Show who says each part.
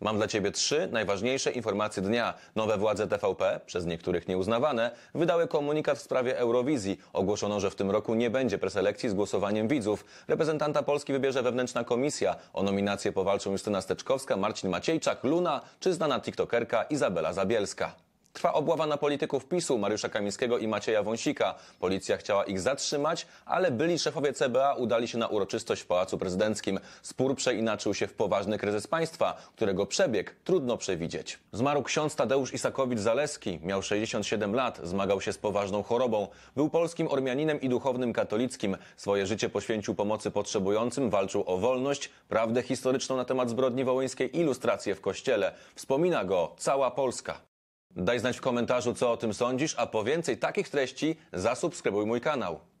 Speaker 1: Mam dla Ciebie trzy najważniejsze informacje dnia. Nowe władze TVP, przez niektórych nieuznawane, wydały komunikat w sprawie Eurowizji. Ogłoszono, że w tym roku nie będzie preselekcji z głosowaniem widzów. Reprezentanta Polski wybierze wewnętrzna komisja. O nominację powalczą Justyna Steczkowska, Marcin Maciejczak, Luna czy znana tiktokerka Izabela Zabielska. Trwa obława na polityków PiSu Mariusza Kamińskiego i Macieja Wąsika. Policja chciała ich zatrzymać, ale byli szefowie CBA udali się na uroczystość w Pałacu Prezydenckim. Spór przeinaczył się w poważny kryzys państwa, którego przebieg trudno przewidzieć. Zmarł ksiądz Tadeusz Isakowicz-Zaleski. Miał 67 lat, zmagał się z poważną chorobą. Był polskim Ormianinem i duchownym katolickim. Swoje życie poświęcił pomocy potrzebującym, walczył o wolność, prawdę historyczną na temat zbrodni wołyńskiej, ilustrację w kościele. Wspomina go cała Polska. Daj znać w komentarzu, co o tym sądzisz, a po więcej takich treści zasubskrybuj mój kanał.